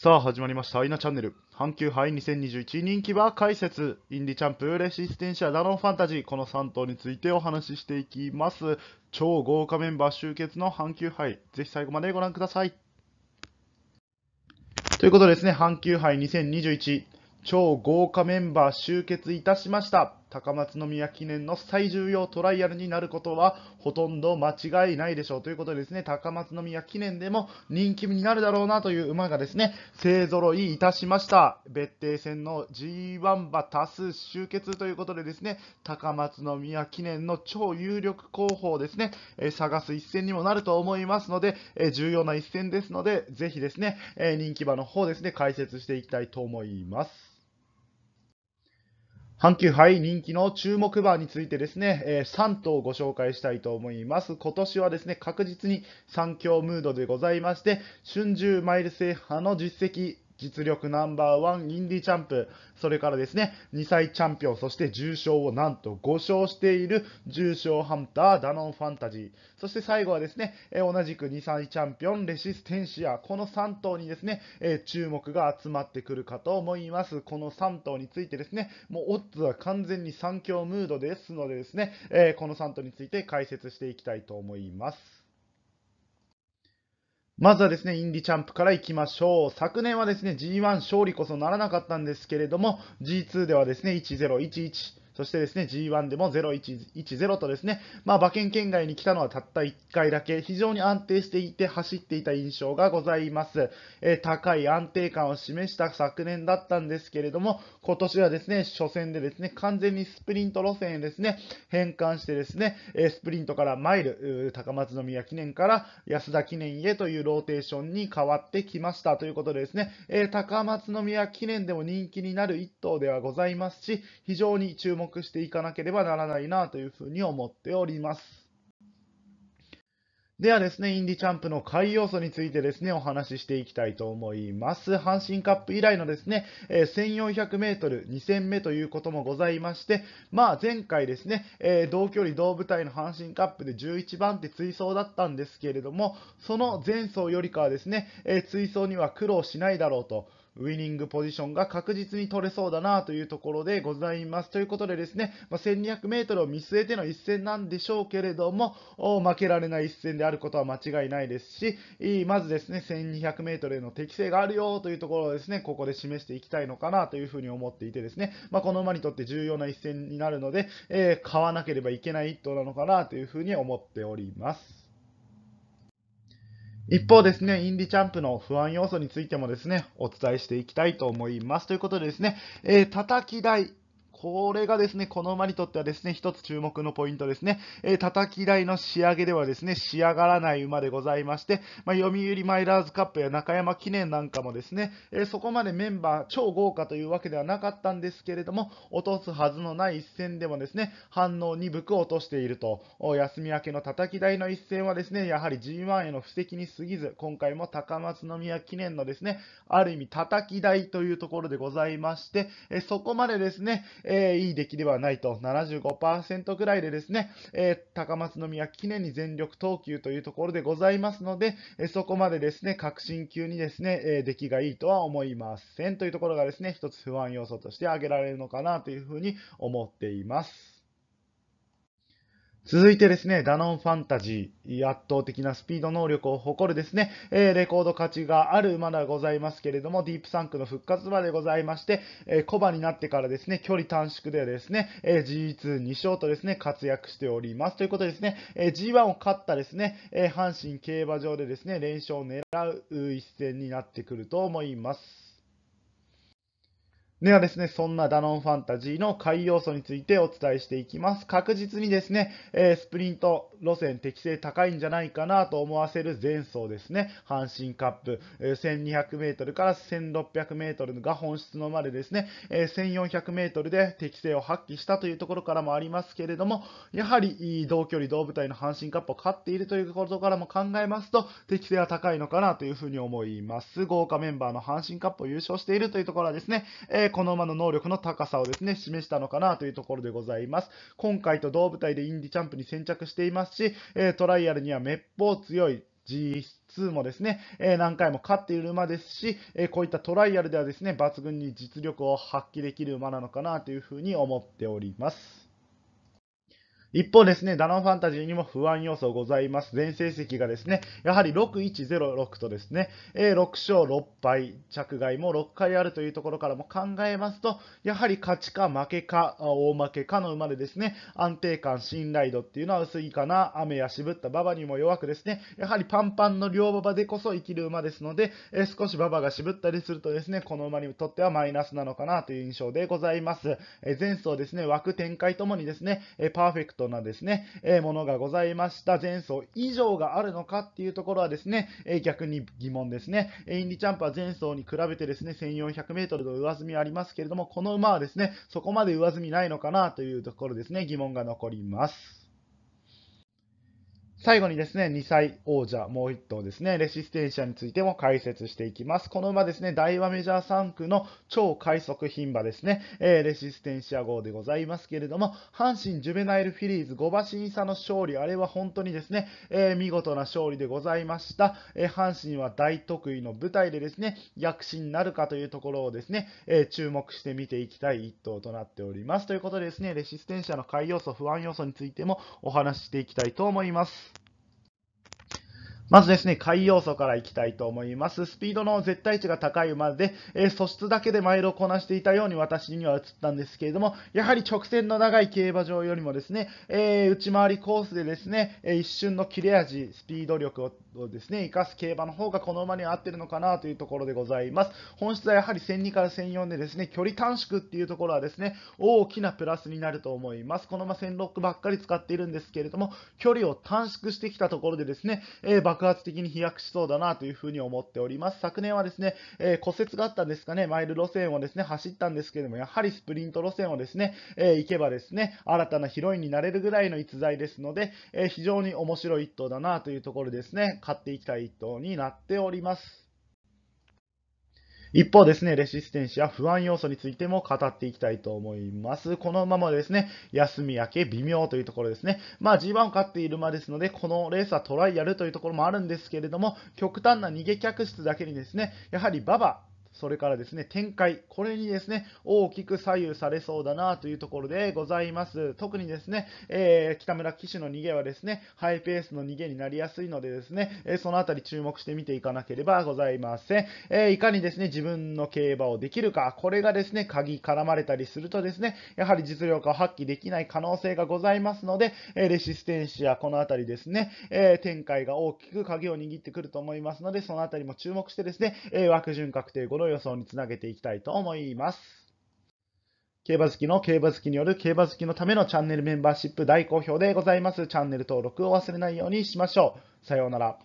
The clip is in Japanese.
さあ始まりましたアイナチャンネル阪急杯2021人気馬解説インディチャンプレシステンシアダノンファンタジーこの3頭についてお話ししていきます超豪華メンバー集結の阪急杯ぜひ最後までご覧くださいということでですね阪急杯2021超豪華メンバー集結いたしました高松宮記念の最重要トライアルになることはほとんど間違いないでしょうということでですね、高松宮記念でも人気になるだろうなという馬がですね、勢ろいいたしました。別邸戦の G1 馬多数集結ということでですね、高松宮記念の超有力候補をですね、え探す一戦にもなると思いますので、え重要な一戦ですので、ぜひですね、え人気馬の方ですね、解説していきたいと思います。阪急杯人気の注目馬についてですね、えー、3頭ご紹介したいと思います。今年はですね、確実に3強ムードでございまして、春秋マイル制覇の実績、実力ナンバーワンインディチャンプ、それからですね、2歳チャンピオン、そして重賞をなんと5勝している重賞ハンター、ダノンファンタジー、そして最後はですね、え同じく2歳チャンピオン、レシステンシア、この3頭にですね、え注目が集まってくるかと思います。この3頭についてですね、もうオッズは完全に3強ムードですのでですね、えこの3頭について解説していきたいと思います。まずはですね、インディチャンプからいきましょう。昨年はですね、G1 勝利こそならなかったんですけれども、G2 ではですね、1011、そしてですね、G1 でも0110とですね、まあ、馬券圏外に来たのはたった1回だけ、非常に安定していて走っていた印象がございます。えー、高い安定感を示した昨年だったんですけれども、今年はですね、初戦でですね、完全にスプリント路線へですね、変換してですね、えスプリントからマイル、高松宮記念から安田記念へというローテーションに変わってきましたということでですね、え高松宮記念でも人気になる1頭ではございますし、非常に注目目していかなければならないなというふうに思っております。ではですね、インディチャンプの下位要素についてですね、お話ししていきたいと思います。阪神カップ以来のですね、え1400メートル2戦目ということもございまして、まあ前回ですね、え同距離同舞台の阪神カップで11番手追走だったんですけれども、その前走よりかはですね、え追走には苦労しないだろうと。ウイニングポジションが確実に取れそうだなというところでございます。ということでですね、まあ、1200m を見据えての一戦なんでしょうけれども、負けられない一戦であることは間違いないですし、まずですね、1200m への適性があるよというところをですね、ここで示していきたいのかなというふうに思っていてですね、まあ、この馬にとって重要な一戦になるので、えー、買わなければいけない一頭なのかなというふうに思っております。一方ですね、インディチャンプの不安要素についてもですね、お伝えしていきたいと思います。ということでですね、えー、叩き台これがですね、この馬にとってはですね、一つ注目のポイントですね。えー、叩き台の仕上げではですね、仕上がらない馬でございまして、まあ、読売マイラーズカップや中山記念なんかもですね、えー、そこまでメンバー超豪華というわけではなかったんですけれども、落とすはずのない一戦でもですね、反応鈍く落としていると。休み明けの叩き台の一戦はですね、やはり G1 への布石に過ぎず、今回も高松宮記念のですね、ある意味叩き台というところでございまして、えー、そこまでですね、えー、いい出来ではないと、75%ぐらいでですね、えー、高松宮記念に全力投球というところでございますので、えー、そこまでですね、革新級にですね、え出来がいいとは思いませんというところがですね、一つ不安要素として挙げられるのかなというふうに思っています。続いてですね、ダノンファンタジー、圧倒的なスピード能力を誇るですね、えー、レコード価値がある馬ではございますけれども、ディープサンクの復活馬でございまして、えー、コバになってからですね、距離短縮でですね、えー、g 2 2勝とですね、活躍しております。ということでですね、えー、G1 を勝ったですね、え阪神競馬場でですね、連勝を狙う一戦になってくると思います。ではですね、そんなダノンファンタジーの回要素についてお伝えしていきます。確実にですね、えー、スプリント路線適性高いんじゃないかなと思わせる前走ですね、阪神カップ、えー、1200m から 1600m が本質のまでですね、えー、1400m で適性を発揮したというところからもありますけれども、やはり同距離同舞台の阪神カップを勝っているということからも考えますと、適性は高いのかなというふうに思います。豪華メンバーの阪神カップを優勝しているというところはですね、えーで、この馬の能力の高さをですね、示したのかなというところでございます。今回と同舞台でインディチャンプに先着していますし、えトライアルにはめっぽう強い、G2 もですね、え何回も勝っている馬ですし、えこういったトライアルではですね、抜群に実力を発揮できる馬なのかなというふうに思っております。一方ですね、ダノンファンタジーにも不安要素ございます。全成績がですね、やはり6106とですね、え6勝6敗、着外も6回あるというところからも考えますと、やはり勝ちか負けか、大負けかの馬でですね、安定感、信頼度っていうのは薄いかな、雨や渋った馬場にも弱くですね、やはりパンパンの両馬場でこそ生きる馬ですので、え少し馬場が渋ったりするとですね、この馬にとってはマイナスなのかなという印象でございます。え前走ですね、枠展開ともにですね、えパーフェクトトなですね、えものがございました。前走以上があるのかっていうところはですね、え逆に疑問ですね。インディチャンプは前走に比べてですね、1 4 0 0メートルの上積みありますけれども、この馬はですね、そこまで上積みないのかなというところですね、疑問が残ります。最後にですね、2歳王者、もう1頭ですね、レシステンシアについても解説していきます。この馬ですね、大和メジャー3区の超快速牝馬ですね、えー、レシステンシア号でございますけれども、阪神ジュベナイルフィリーズ5馬審査の勝利、あれは本当にですね、えー、見事な勝利でございました、えー、阪神は大得意の舞台でですね、躍進なるかというところをですね、え注目して見ていきたい1頭となっております。ということでですね、レシステンシアの回要素、不安要素についてもお話ししていきたいと思います。まずですね、下位要素からいきたいと思います。スピードの絶対値が高い馬で、えー、素質だけでマイルをこなしていたように私には映ったんですけれども、やはり直線の長い競馬場よりもですね、えー、内回りコースでですね、えー、一瞬の切れ味、スピード力をですね、生かす競馬の方がこの馬には合ってるのかなというところでございます。本質はやはり1002から1004でですね、距離短縮っていうところはですね、大きなプラスになると思います。この馬1006ばっかり使っているんですけれども、距離を短縮してきたところでですね、えー爆発的に飛躍しそうだなというふうに思っております。昨年はですね、えー、骨折があったんですかね、マイル路線をですね、走ったんですけども、やはりスプリント路線をですね、えー、行けばですね、新たなヒロインになれるぐらいの逸材ですので、えー、非常に面白い一頭だなというところですね、買っていきたい一頭になっております。一方ですね、レシステンシア不安要素についても語っていきたいと思います。このままですね、休み明け微妙というところですね。まあ G1 を勝っている馬ですので、このレースはトライアルというところもあるんですけれども、極端な逃げ客室だけにですね、やはり馬場それからですね、展開、これにですね、大きく左右されそうだなというところでございます。特にですね、えー、北村騎手の逃げはですね、ハイペースの逃げになりやすいのでですね、えー、そのあたり注目して見ていかなければございません。えー、いかにですね、自分の競馬をできるか、これがですね、鍵絡まれたりするとですね、やはり実力を発揮できない可能性がございますので、えレシステンシア、このあたりですね、え展開が大きく鍵を握ってくると思いますので、そのあたりも注目してですね、え枠順確定5予想につなげていきたいと思います。競馬好きの競馬好きによる競馬好きのためのチャンネルメンバーシップ大好評でございます。チャンネル登録を忘れないようにしましょう。さようなら。